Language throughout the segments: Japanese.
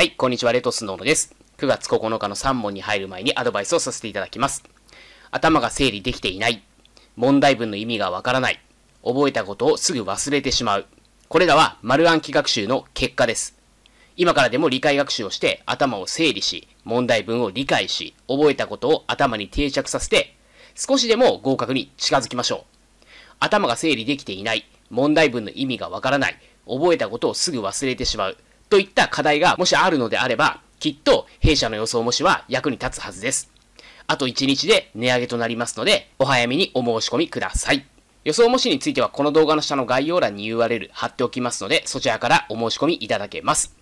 はい、こんにちは、レトスノーです。9月9日の3問に入る前にアドバイスをさせていただきます。頭が整理できていない。問題文の意味がわからない。覚えたことをすぐ忘れてしまう。これらは丸暗記学習の結果です。今からでも理解学習をして頭を整理し、問題文を理解し、覚えたことを頭に定着させて、少しでも合格に近づきましょう。頭が整理できていない。問題文の意味がわからない。覚えたことをすぐ忘れてしまう。といった課題がもしあるのであれば、きっと弊社の予想模試は役に立つはずです。あと1日で値上げとなりますので、お早めにお申し込みください。予想模試についてはこの動画の下の概要欄に URL 貼っておきますので、そちらからお申し込みいただけます。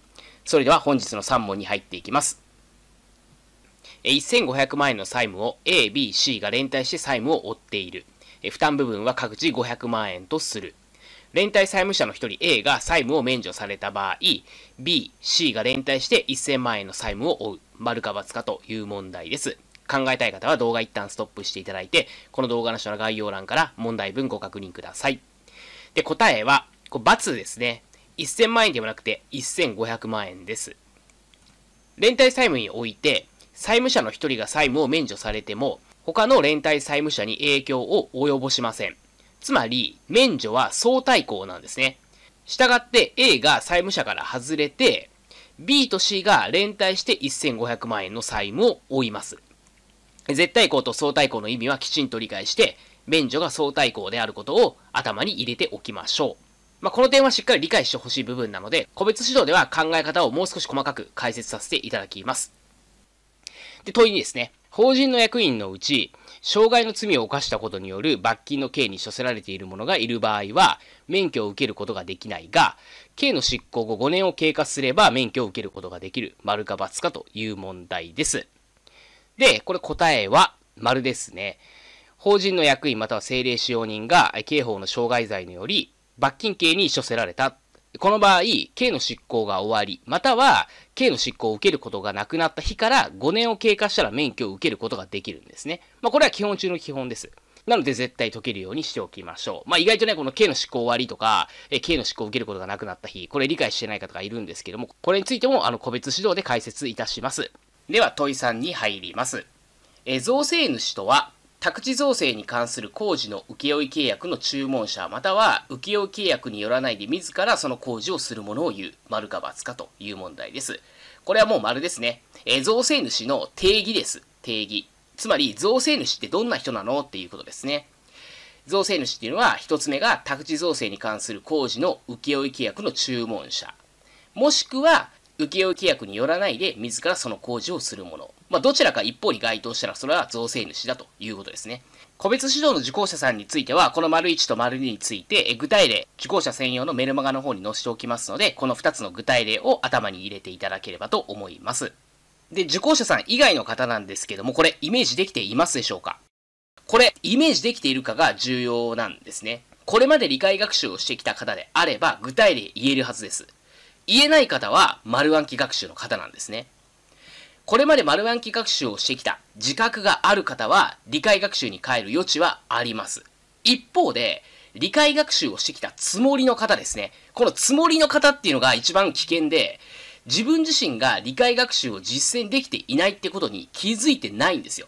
それでは本日の3問に入っていきます。1500万円の債務を A、B、C が連帯して債務を負っている。負担部分は各自500万円とする。連帯債務者の一人 A が債務を免除された場合、B、C が連帯して1000万円の債務を負う、丸か×かという問題です。考えたい方は動画一旦ストップしていただいて、この動画の下の概要欄から問題文ご確認ください。で、答えは、こう×ですね。1000万円ではなくて1500万円です。連帯債務において、債務者の一人が債務を免除されても、他の連帯債務者に影響を及ぼしません。つまり、免除は相対項なんですね。したがって A が債務者から外れて、B と C が連帯して1500万円の債務を負います。絶対項と相対項の意味はきちんと理解して、免除が相対項であることを頭に入れておきましょう。まあ、この点はしっかり理解してほしい部分なので、個別指導では考え方をもう少し細かく解説させていただきます。で、問いにですね、法人の役員のうち、障害の罪を犯したことによる罰金の刑に処せられている者がいる場合は、免許を受けることができないが、刑の執行後5年を経過すれば免許を受けることができる、丸か×かという問題です。で、これ答えは、丸ですね。法人の役員または政令使用人が刑法の傷害罪により罰金刑に処せられたこの場合、刑の執行が終わり、または、刑の執行を受けることがなくなった日から5年を経過したら免許を受けることができるんですね。まあ、これは基本中の基本です。なので絶対解けるようにしておきましょう。まあ、意外とね、この刑の執行終わりとか、え刑の執行を受けることがなくなった日、これ理解してない方がいるんですけども、これについてもあの個別指導で解説いたします。では問い3に入ります。え造成主とは、宅地造成に関する工事の請負契約の注文者、または請負契約によらないで自らその工事をするものを言う、丸か×かという問題です。これはもう丸ですね。え造成主の定義です。定義。つまり、造成主ってどんな人なのっていうことですね。造成主っていうのは、一つ目が宅地造成に関する工事の請負契約の注文者。もしくは、請負契約によらないで自らその工事をするもの。まあ、どちらか一方に該当したらそれは造成主だということですね。個別指導の受講者さんについては、この丸1と丸2について、具体例、受講者専用のメルマガの方に載せておきますので、この2つの具体例を頭に入れていただければと思います。で、受講者さん以外の方なんですけども、これイメージできていますでしょうかこれ、イメージできているかが重要なんですね。これまで理解学習をしてきた方であれば、具体例言えるはずです。言えない方は、丸暗記学習の方なんですね。これまで丸暗記学習をしてきた自覚がある方は理解学習に変える余地はあります。一方で、理解学習をしてきたつもりの方ですね。このつもりの方っていうのが一番危険で、自分自身が理解学習を実践できていないってことに気づいてないんですよ。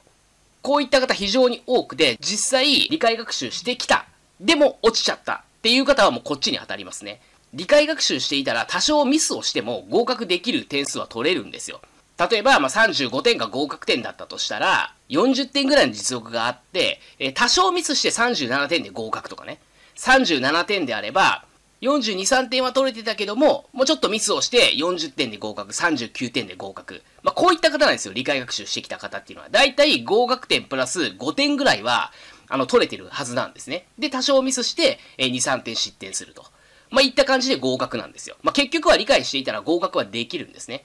こういった方非常に多くて、実際理解学習してきた。でも落ちちゃったっていう方はもうこっちに当たりますね。理解学習していたら多少ミスをしても合格できる点数は取れるんですよ。例えば、まあ、35点が合格点だったとしたら、40点ぐらいの実力があって、え多少ミスして37点で合格とかね。37点であれば、42、3点は取れてたけども、もうちょっとミスをして40点で合格、39点で合格。まあ、こういった方なんですよ。理解学習してきた方っていうのは。だいたい合格点プラス5点ぐらいは、あの、取れてるはずなんですね。で、多少ミスして、え2、3点失点すると。まあ、いった感じで合格なんですよ。まあ、結局は理解していたら合格はできるんですね。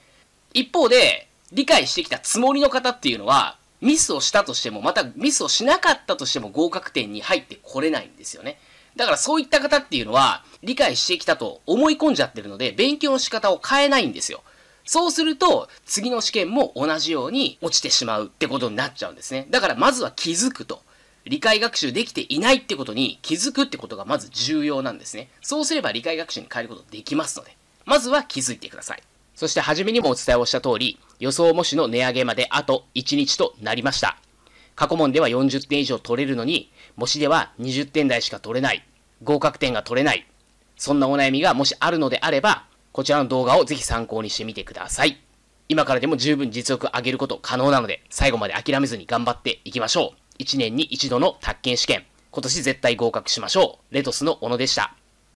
一方で、理解してきたつもりの方っていうのは、ミスをしたとしても、またミスをしなかったとしても合格点に入ってこれないんですよね。だからそういった方っていうのは、理解してきたと思い込んじゃってるので、勉強の仕方を変えないんですよ。そうすると、次の試験も同じように落ちてしまうってことになっちゃうんですね。だからまずは気づくと。理解学習できていないってことに気づくってことがまず重要なんですね。そうすれば理解学習に変えることできますので、まずは気づいてください。そして初めにもお伝えをした通り、予想模試の値上げまであと1日となりました。過去問では40点以上取れるのに、模試では20点台しか取れない、合格点が取れない、そんなお悩みがもしあるのであれば、こちらの動画をぜひ参考にしてみてください。今からでも十分実力上げること可能なので、最後まで諦めずに頑張っていきましょう。1年に1度の宅建試験、今年絶対合格しましょう。レトスの小野でした。